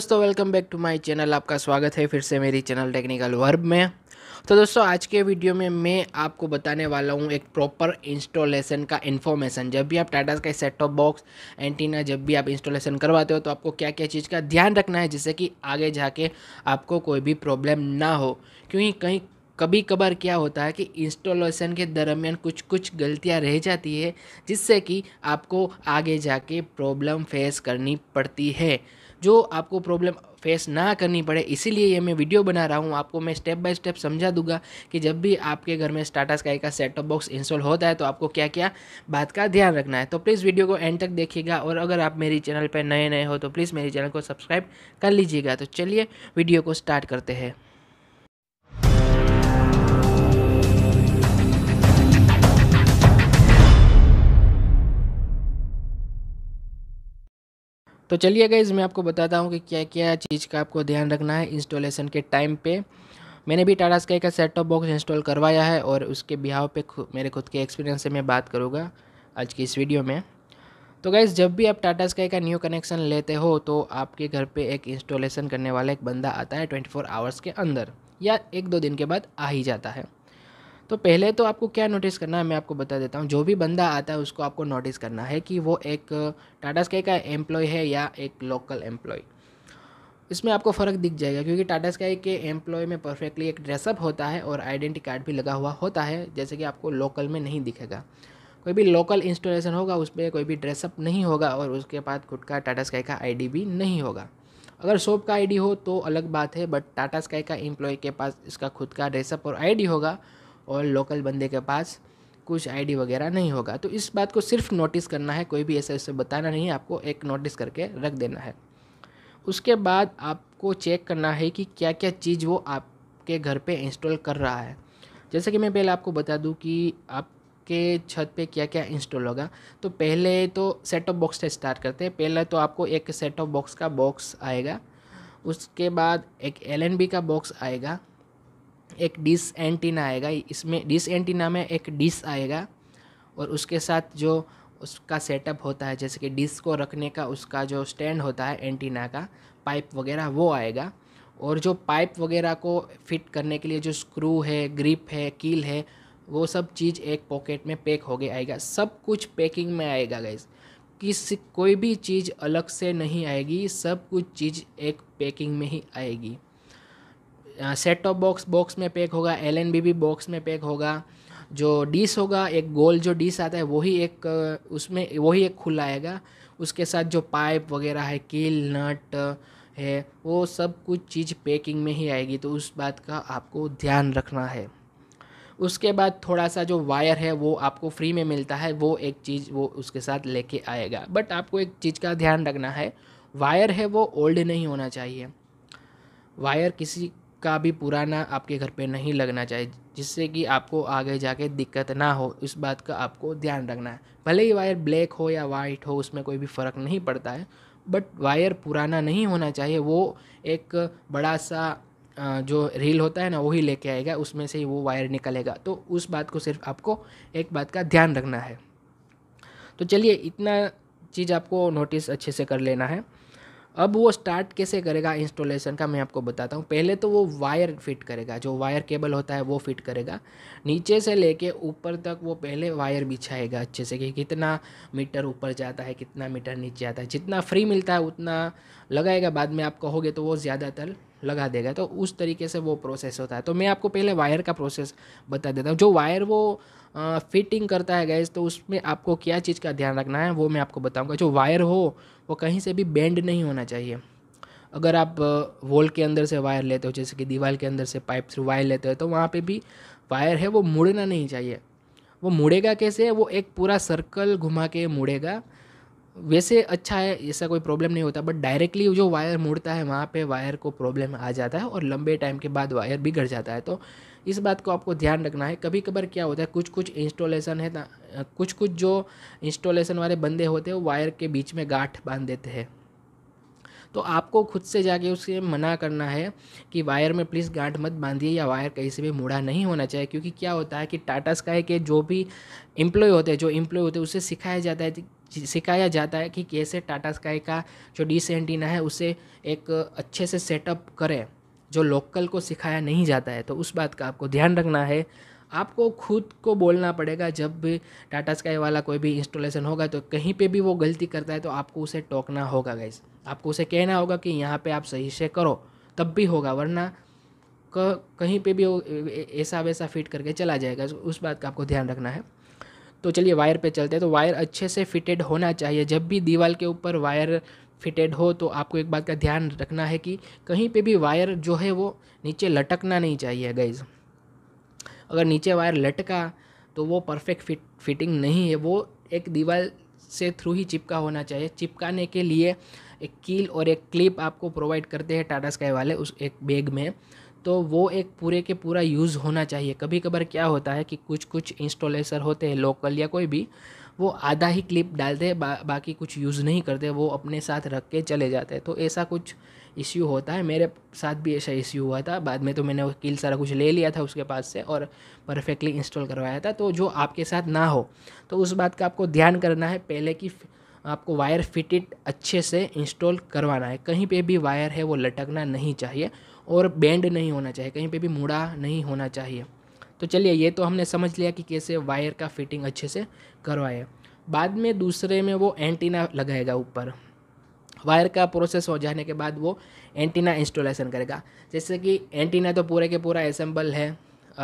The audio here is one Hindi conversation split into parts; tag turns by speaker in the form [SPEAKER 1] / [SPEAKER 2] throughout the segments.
[SPEAKER 1] दोस्तों welcome back to my channel आपका स्वागत है फिर से मेरी चैनल टेक्निकल वर्ब में तो दोस्तों आज के वीडियो में मैं आपको बताने वाला हूँ एक प्रॉपर इंस्टॉलेशन का इन्फॉर्मेशन जब भी आप टाटा का सेट टॉप बॉक्स एंटीना जब भी आप इंस्टॉलेशन करवाते हो तो आपको क्या क्या चीज़ का ध्यान रखना है जिससे कि आगे जाके आपको कोई भी प्रॉब्लम ना हो क्योंकि कहीं कभी कभार क्या होता है कि इंस्टॉलेशन के दरमियान कुछ कुछ गलतियां रह जाती है जिससे कि आपको आगे जाके प्रॉब्लम फेस करनी पड़ती है जो आपको प्रॉब्लम फेस ना करनी पड़े इसीलिए ये मैं वीडियो बना रहा हूँ आपको मैं स्टेप बाय स्टेप समझा दूंगा कि जब भी आपके घर में स्टाटा स्काई का सेट टॉप बॉक्स इंस्टॉल होता है तो आपको क्या क्या बात का ध्यान रखना है तो प्लीज़ वीडियो को एंड तक देखिएगा और अगर आप मेरी चैनल पर नए नए हो तो प्लीज़ मेरे चैनल को सब्सक्राइब कर लीजिएगा तो चलिए वीडियो को स्टार्ट करते हैं तो चलिए गाइज़ मैं आपको बताता हूँ कि क्या क्या चीज़ का आपको ध्यान रखना है इंस्टॉलेशन के टाइम पे मैंने भी टाटा स्काई का सेट टॉप बॉक्स इंस्टॉल करवाया है और उसके बिहाव पे खु, मेरे खुद के एक्सपीरियंस से मैं बात करूँगा आज की इस वीडियो में तो गाइज़ जब भी आप टाटा स्काई का न्यू कनेक्शन लेते हो तो आपके घर पर एक इंस्टॉलेसन करने वाला एक बंदा आता है ट्वेंटी आवर्स के अंदर या एक दो दिन के बाद आ ही जाता है तो पहले तो आपको क्या नोटिस करना है मैं आपको बता देता हूँ जो भी बंदा आता है उसको आपको नोटिस करना है कि वो एक टाटा स्काई का एम्प्लॉय है या एक लोकल एम्प्लॉय इसमें आपको फ़र्क दिख जाएगा क्योंकि टाटा स्काई के एम्प्लॉय में परफेक्टली एक ड्रेसअप होता है और आइडेंटी कार्ड भी लगा हुआ होता है जैसे कि आपको लोकल में नहीं दिखेगा कोई भी लोकल इंस्टॉलेशन होगा उस पर कोई भी ड्रेसअप नहीं होगा और उसके बाद खुद का टाटा स्काई का आईडी भी नहीं होगा अगर शॉप का आईडी हो तो अलग बात है बट टाटा स्काई का एम्प्लॉय के पास इसका खुद का ड्रेसअप और आईडी होगा और लोकल बंदे के पास कुछ आईडी वगैरह नहीं होगा तो इस बात को सिर्फ नोटिस करना है कोई भी ऐसा इससे बताना नहीं है आपको एक नोटिस करके रख देना है उसके बाद आपको चेक करना है कि क्या क्या चीज़ वो आपके घर पे इंस्टॉल कर रहा है जैसे कि मैं पहले आपको बता दूं कि आपके छत पे क्या क्या इंस्टॉल होगा तो पहले तो सेट बॉक्स से स्टार्ट करते हैं पहले तो आपको एक सेट ऑफ बॉक्स का बॉक्स आएगा उसके बाद एक एल का बॉक्स आएगा एक डिस एंटीना आएगा इसमें डिस एंटीना में एक डिस आएगा और उसके साथ जो उसका सेटअप होता है जैसे कि डिस को रखने का उसका जो स्टैंड होता है एंटीना का पाइप वगैरह वो आएगा और जो पाइप वगैरह को फिट करने के लिए जो स्क्रू है ग्रिप है कील है वो सब चीज़ एक पॉकेट में पैक हो गया आएगा सब कुछ पैकिंग में आएगा गैस किसी कोई भी चीज़ अलग से नहीं आएगी सब कुछ चीज़ एक पैकिंग में ही आएगी सेट टॉप बॉक्स बॉक्स में पैक होगा एल एन बी भी बॉक्स में पैक होगा जो डिस होगा एक गोल जो डिस आता है वही एक उसमें वही एक खुला आएगा उसके साथ जो पाइप वगैरह है कील नट है वो सब कुछ चीज़ पैकिंग में ही आएगी तो उस बात का आपको ध्यान रखना है उसके बाद थोड़ा सा जो वायर है वो आपको फ्री में मिलता है वो एक चीज़ वो उसके साथ लेके आएगा बट आपको एक चीज़ का ध्यान रखना है वायर है वो ओल्ड नहीं होना चाहिए वायर किसी का भी पुराना आपके घर पे नहीं लगना चाहिए जिससे कि आपको आगे जाके दिक्कत ना हो इस बात का आपको ध्यान रखना है भले ही वायर ब्लैक हो या वाइट हो उसमें कोई भी फ़र्क नहीं पड़ता है बट वायर पुराना नहीं होना चाहिए वो एक बड़ा सा जो रील होता है ना वही लेके आएगा उसमें से ही वो वायर निकलेगा तो उस बात को सिर्फ आपको एक बात का ध्यान रखना है तो चलिए इतना चीज़ आपको नोटिस अच्छे से कर लेना है अब वो स्टार्ट कैसे करेगा इंस्टॉलेशन का मैं आपको बताता हूँ पहले तो वो वायर फिट करेगा जो वायर केबल होता है वो फिट करेगा नीचे से लेके ऊपर तक वो पहले वायर बिछाएगा अच्छे से कि कितना मीटर ऊपर जाता है कितना मीटर नीचे आता है जितना फ्री मिलता है उतना लगाएगा बाद में आप कहोगे तो वो ज़्यादातर लगा देगा तो उस तरीके से वो प्रोसेस होता है तो मैं आपको पहले वायर का प्रोसेस बता देता हूँ जो वायर वो फिटिंग करता है गैस तो उसमें आपको क्या चीज़ का ध्यान रखना है वो मैं आपको बताऊँगा जो वायर हो वो कहीं से भी बेंड नहीं होना चाहिए अगर आप वॉल के अंदर से वायर लेते हो जैसे कि दीवार के अंदर से पाइप थ्रू वायर लेते हो तो वहाँ पे भी वायर है वो मुड़ना नहीं चाहिए वो मुड़ेगा कैसे वो एक पूरा सर्कल घुमा के मुड़ेगा वैसे अच्छा है ऐसा कोई प्रॉब्लम नहीं होता बट डायरेक्टली जो वायर मुड़ता है वहाँ पे वायर को प्रॉब्लम आ जाता है और लंबे टाइम के बाद वायर बिगड़ जाता है तो इस बात को आपको ध्यान रखना है कभी कभार क्या होता है कुछ कुछ इंस्टॉलेशन है ना कुछ कुछ जो इंस्टॉलेशन वाले बंदे होते हैं वो वायर के बीच में गांठ बांध देते हैं तो आपको खुद से जाके उसे मना करना है कि वायर में प्लीज़ गांठ मत बांधिए या वायर कहीं से भी मुड़ा नहीं होना चाहिए क्योंकि क्या होता है कि टाटा स्काई के जो भी एम्प्लॉय होते हैं जो एम्प्लॉय होते हैं उसे सिखाया जाता है सिखाया जाता है कि कैसे टाटा स्काई का जो डिस एंटीना है उसे एक अच्छे से सेटअप करें जो लोकल को सिखाया नहीं जाता है तो उस बात का आपको ध्यान रखना है आपको खुद को बोलना पड़ेगा जब भी टाटा स्काई वाला कोई भी इंस्टॉलेशन होगा तो कहीं पे भी वो गलती करता है तो आपको उसे टोकना होगा गैस आपको उसे कहना होगा कि यहाँ पे आप सही से करो तब भी होगा वरना कहीं पे भी वो ऐसा वैसा फिट करके चला जाएगा उस बात का आपको ध्यान रखना है तो चलिए वायर पे चलते हैं तो वायर अच्छे से फिटेड होना चाहिए जब भी दीवार के ऊपर वायर फिटेड हो तो आपको एक बात का ध्यान रखना है कि कहीं पे भी वायर जो है वो नीचे लटकना नहीं चाहिए गाइज़ अगर नीचे वायर लटका तो वो परफेक्ट फिट फिटिंग नहीं है वो एक दीवार से थ्रू ही चिपका होना चाहिए चिपकाने के लिए एक कील और एक क्लिप आपको प्रोवाइड करते हैं टाटा स्काई वाले उस एक बैग में तो वो एक पूरे के पूरा यूज़ होना चाहिए कभी कभार क्या होता है कि कुछ कुछ इंस्टॉलेसर होते हैं लोकल या कोई भी वो आधा ही क्लिप डालते हैं बा, बाकी कुछ यूज़ नहीं करते वो अपने साथ रख के चले जाते हैं तो ऐसा कुछ इश्यू होता है मेरे साथ भी ऐसा इश्यू हुआ था बाद में तो मैंने वो किल सारा कुछ ले लिया था उसके पास से और परफेक्टली इंस्टॉल करवाया था तो जो आपके साथ ना हो तो उस बात का आपको ध्यान करना है पहले कि आपको वायर फिटेड अच्छे से इंस्टॉल करवाना है कहीं पे भी वायर है वो लटकना नहीं चाहिए और बेंड नहीं होना चाहिए कहीं पे भी मुड़ा नहीं होना चाहिए तो चलिए ये तो हमने समझ लिया कि कैसे वायर का फिटिंग अच्छे से करवाए बाद में दूसरे में वो एंटीना लगाएगा ऊपर वायर का प्रोसेस हो जाने के बाद वो एंटीना इंस्टॉलेशन करेगा जैसे कि एंटीना तो पूरे के पूरा असेंबल है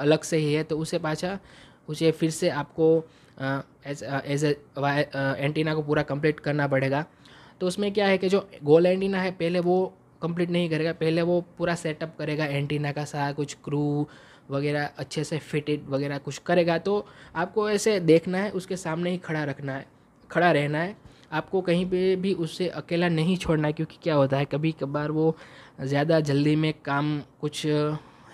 [SPEAKER 1] अलग से ही है तो उसे पाछा उसे फिर से आपको एज ए एंटीना को पूरा कंप्लीट करना पड़ेगा तो उसमें क्या है कि जो गोल एंटीना है पहले वो कंप्लीट नहीं करेगा पहले वो पूरा सेटअप करेगा एंटीना का सारा कुछ क्रू वगैरह अच्छे से फिटेड वगैरह कुछ करेगा तो आपको ऐसे देखना है उसके सामने ही खड़ा रखना है खड़ा रहना है आपको कहीं पे भी उससे अकेला नहीं छोड़ना क्योंकि क्या होता है कभी कभार वो ज़्यादा जल्दी में काम कुछ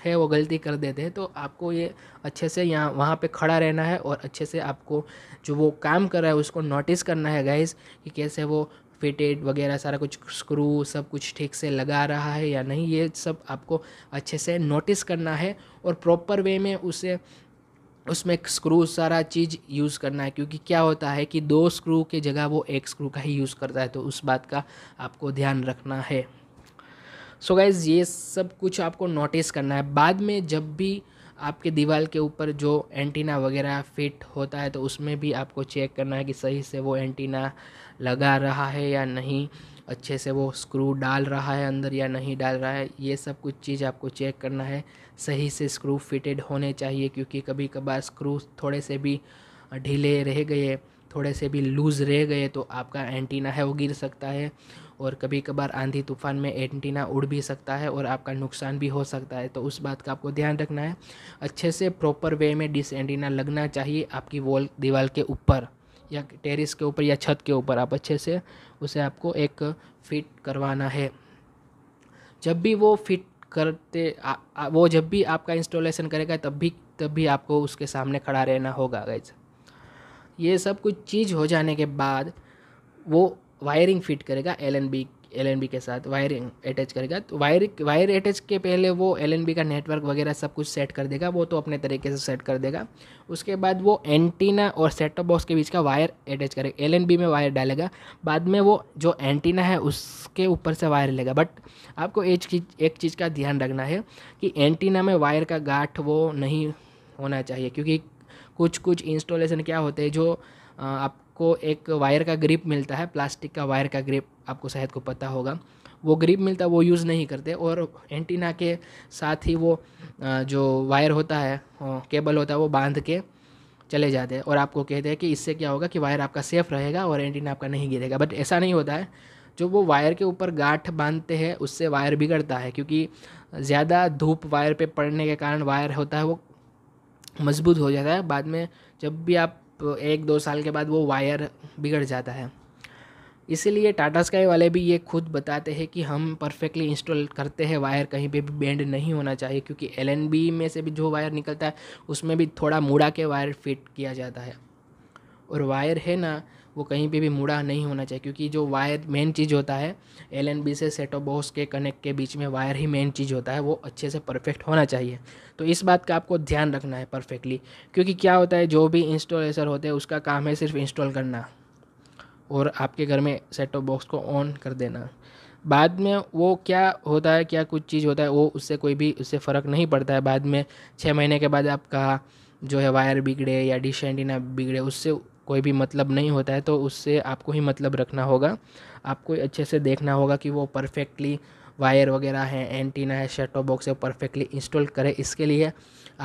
[SPEAKER 1] है वो गलती कर देते हैं तो आपको ये अच्छे से यहाँ वहाँ पे खड़ा रहना है और अच्छे से आपको जो वो काम कर रहा है उसको नोटिस करना है गाइज़ कि कैसे वो फिटेड वगैरह सारा कुछ स्क्रू सब कुछ ठीक से लगा रहा है या नहीं ये सब आपको अच्छे से नोटिस करना है और प्रॉपर वे में उसे उसमें स्क्रू सारा चीज़ यूज़ करना है क्योंकि क्या होता है कि दो स्क्रू के जगह वो एक स्क्रू का ही यूज़ करता है तो उस बात का आपको ध्यान रखना है सो so गाइज़ ये सब कुछ आपको नोटिस करना है बाद में जब भी आपके दीवार के ऊपर जो एंटीना वगैरह फिट होता है तो उसमें भी आपको चेक करना है कि सही से वो एंटीना लगा रहा है या नहीं अच्छे से वो स्क्रू डाल रहा है अंदर या नहीं डाल रहा है ये सब कुछ चीज़ आपको चेक करना है सही से स्क्रू फिटेड होने चाहिए क्योंकि कभी कभार स्क्रू थोड़े से भी ढीले रह गए थोड़े से भी लूज़ रह गए तो आपका एंटीना है वो गिर सकता है और कभी कभार आंधी तूफान में एंटीना उड़ भी सकता है और आपका नुकसान भी हो सकता है तो उस बात का आपको ध्यान रखना है अच्छे से प्रॉपर वे में डिस एंटीना लगना चाहिए आपकी वॉल दीवार के ऊपर या टेरिस के ऊपर या छत के ऊपर आप अच्छे से उसे आपको एक फिट करवाना है जब भी वो फिट करते आ, आ, वो जब भी आपका इंस्टॉलेशन करेगा तब भी तब भी आपको उसके सामने खड़ा रहना होगा गैज ये सब कुछ चीज़ हो जाने के बाद वो वायरिंग फिट करेगा L N B L N B के साथ वायरिंग अटैच करेगा तो वायर वायर अटैच के पहले वो एल एन बी का नेटवर्क वगैरह सब कुछ सेट कर देगा वो तो अपने तरीके से सेट कर देगा उसके बाद वो एंटीना और सेटअप बॉक्स के बीच का वायर अटैच करेगा एल एन बी में वायर डालेगा बाद में वो जो एंटीना है उसके ऊपर से वायर लेगा बट आपको एक चीज एक चीज़ का ध्यान रखना है कि एंटीना में वायर का गाठ वो नहीं होना चाहिए क्योंकि कुछ कुछ इंस्टॉलेशन क्या होते हैं जो आप आपको एक वायर का ग्रिप मिलता है प्लास्टिक का वायर का ग्रिप आपको शायद को पता होगा वो ग्रिप मिलता है वो यूज़ नहीं करते और एंटीना के साथ ही वो जो वायर होता है केबल होता है वो बांध के चले जाते हैं और आपको कहते हैं कि इससे क्या होगा कि वायर आपका सेफ़ रहेगा और एंटीना आपका नहीं गिरेगा बट ऐसा नहीं होता है जो वो वायर के ऊपर गाठ बांधते हैं उससे वायर बिगड़ता है क्योंकि ज़्यादा धूप वायर पे पड़ने के कारण वायर होता है वो मजबूत हो जाता है बाद में जब भी आप तो एक दो साल के बाद वो वायर बिगड़ जाता है इसीलिए टाटा स्काई वाले भी ये खुद बताते हैं कि हम परफेक्टली इंस्टॉल करते हैं वायर कहीं पे भी बेंड नहीं होना चाहिए क्योंकि एल में से भी जो वायर निकलता है उसमें भी थोड़ा मुड़ा के वायर फिट किया जाता है और वायर है ना वो कहीं पे भी मुड़ा नहीं होना चाहिए क्योंकि जो वायर मेन चीज़ होता है एल एन बी से सेटो बॉक्स के कनेक्ट के बीच में वायर ही मेन चीज़ होता है वो अच्छे से परफेक्ट होना चाहिए तो इस बात का आपको ध्यान रखना है परफेक्टली क्योंकि क्या होता है जो भी इंस्टॉलेसर होते हैं उसका काम है सिर्फ इंस्टॉल करना और आपके घर में सेटो बॉक्स को ऑन कर देना बाद में वो क्या होता है क्या कुछ चीज़ होता है वो उससे कोई भी उससे फ़र्क नहीं पड़ता है बाद में छः महीने के बाद आपका जो है वायर बिगड़े या डिश एंटीना बिगड़े उससे कोई भी मतलब नहीं होता है तो उससे आपको ही मतलब रखना होगा आपको अच्छे से देखना होगा कि वो परफेक्टली वायर वगैरह है एंटीना है शटो बॉक्स है परफेक्टली इंस्टॉल करें इसके लिए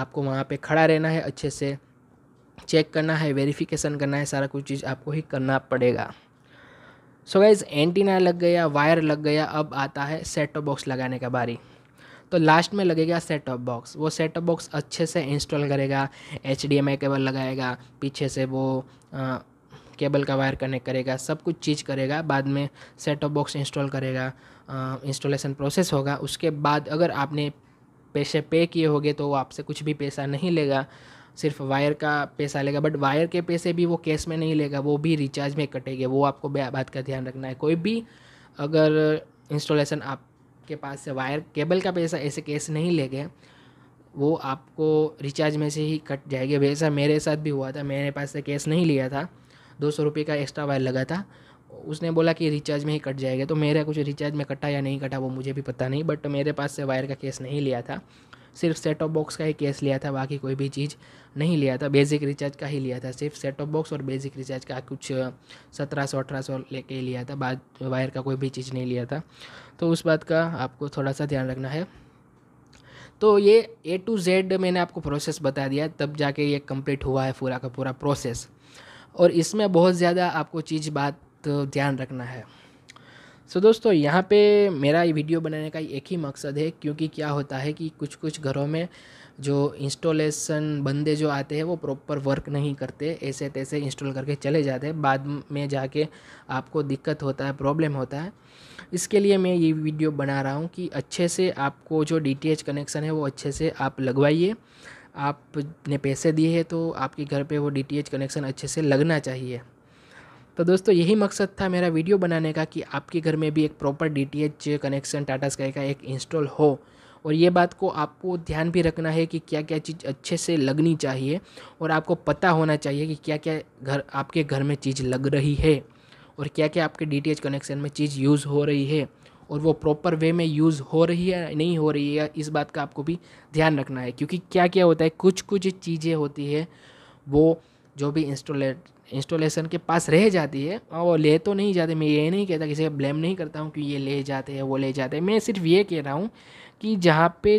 [SPEAKER 1] आपको वहाँ पे खड़ा रहना है अच्छे से चेक करना है वेरिफिकेशन करना है सारा कुछ चीज़ आपको ही करना पड़ेगा सो गाइज़ एंटीना लग गया वायर लग गया अब आता है सेटो बॉक्स लगाने का बारी तो लास्ट में लगेगा सेट टॉप बॉक्स वो सेट बॉक्स अच्छे से इंस्टॉल करेगा एच केबल लगाएगा पीछे से वो आ, केबल का वायर कनेक्ट करेगा सब कुछ चीज़ करेगा बाद में सेट टॉप बॉक्स इंस्टॉल करेगा इंस्टॉलेशन प्रोसेस होगा उसके बाद अगर आपने पैसे पे किए होंगे तो वो आपसे कुछ भी पैसा नहीं लेगा सिर्फ वायर का पैसा लेगा बट वायर के पैसे भी वो कैश में नहीं लेगा वो भी रिचार्ज में कटेगा वो आपको बात का ध्यान रखना है कोई भी अगर इंस्टॉलेशन आप के पास से वायर केबल का पैसा ऐसे कैश नहीं ले गए वो आपको रिचार्ज में से ही कट जाएगी वैसा मेरे साथ भी हुआ था मेरे पास से कैश नहीं लिया था दो सौ रुपये का एक्स्ट्रा वायर लगा था उसने बोला कि रिचार्ज में ही कट जाएगा तो मेरा कुछ रिचार्ज में कटा या नहीं कटा वो मुझे भी पता नहीं बट मेरे पास से वायर का केस नहीं लिया था सिर्फ सेट टॉप बॉक्स का ही केस लिया था बाकी कोई भी चीज़ नहीं लिया था बेसिक रिचार्ज का ही लिया था सिर्फ सेट टॉप बॉक्स और बेसिक रिचार्ज का कुछ सत्रह सौ अठारह सौ लेके लिया था बाद वायर का कोई भी चीज़ नहीं लिया था तो उस बात का आपको थोड़ा सा ध्यान रखना है तो ये ए टू जेड मैंने आपको प्रोसेस बता दिया तब जाके ये कंप्लीट हुआ है पूरा का पूरा प्रोसेस और इसमें बहुत ज़्यादा आपको चीज़ बात ध्यान रखना है सो so, दोस्तों यहाँ पे मेरा ये वीडियो बनाने का एक ही मकसद है क्योंकि क्या होता है कि कुछ कुछ घरों में जो इंस्टॉलेशन बंदे जो आते हैं वो प्रॉपर वर्क नहीं करते ऐसे तैसे इंस्टॉल करके चले जाते हैं बाद में जाके आपको दिक्कत होता है प्रॉब्लम होता है इसके लिए मैं ये वीडियो बना रहा हूँ कि अच्छे से आपको जो डी कनेक्शन है वो अच्छे से आप लगवाइए आपने पैसे दिए हैं तो आपके घर पर वो डी कनेक्शन अच्छे से लगना चाहिए तो दोस्तों यही मकसद था मेरा वीडियो बनाने का कि आपके घर में भी एक proper D connection Tata Sky का एक इंस्टॉल हो और ये बात को आपको ध्यान भी रखना है कि क्या क्या चीज़ अच्छे से लगनी चाहिए और आपको पता होना चाहिए कि क्या क्या घर आपके घर में चीज़ लग रही है और क्या क्या आपके डी कनेक्शन में चीज़ यूज़ हो रही है और वो प्रॉपर वे में यूज़ हो रही है नहीं हो रही है इस बात का आपको भी ध्यान रखना है क्योंकि क्या क्या होता है कुछ कुछ चीज़ें होती है वो जो भी इंस्टॉलेट इंस्टॉलेशन के पास रह जाती है वो ले तो नहीं जाते मैं ये नहीं कहता किसी का ब्लेम नहीं करता हूँ कि ये ले जाते हैं वो ले जाते हैं मैं सिर्फ ये कह रहा हूँ कि जहाँ पे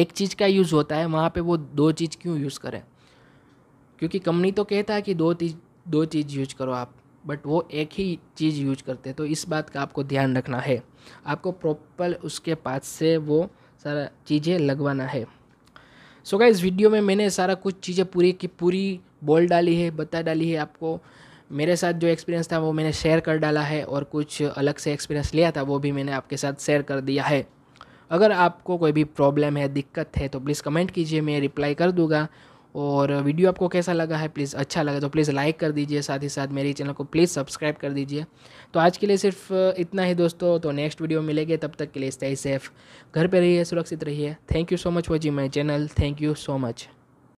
[SPEAKER 1] एक चीज़ का यूज़ होता है वहाँ पे वो दो चीज़ क्यों यूज़ करें क्योंकि कंपनी तो कहता है कि दो चीज दो चीज़ यूज करो आप बट वो एक ही चीज़ यूज करते हैं तो इस बात का आपको ध्यान रखना है आपको प्रॉपर उसके पास से वो सारा चीज़ें लगवाना है सो so इस वीडियो में मैंने सारा कुछ चीज़ें पूरी की पूरी बोल डाली है बता डाली है आपको मेरे साथ जो एक्सपीरियंस था वो मैंने शेयर कर डाला है और कुछ अलग से एक्सपीरियंस लिया था वो भी मैंने आपके साथ शेयर कर दिया है अगर आपको कोई भी प्रॉब्लम है दिक्कत है तो प्लीज़ कमेंट कीजिए मैं रिप्लाई कर दूंगा और वीडियो आपको कैसा लगा है प्लीज़ अच्छा लगा तो प्लीज़ लाइक कर दीजिए साथ ही साथ मेरे चैनल को प्लीज़ सब्सक्राइब कर दीजिए तो आज के लिए सिर्फ इतना ही दोस्तों तो नेक्स्ट वीडियो मिलेंगे तब तक के लिए स्टे सेफ घर पर रहिए सुरक्षित रहिए thank you so much watching my channel thank you so much